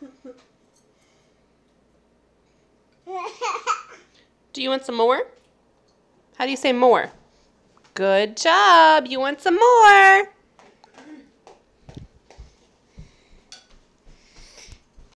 Do you want some more? How do you say more? Good job. You want some more?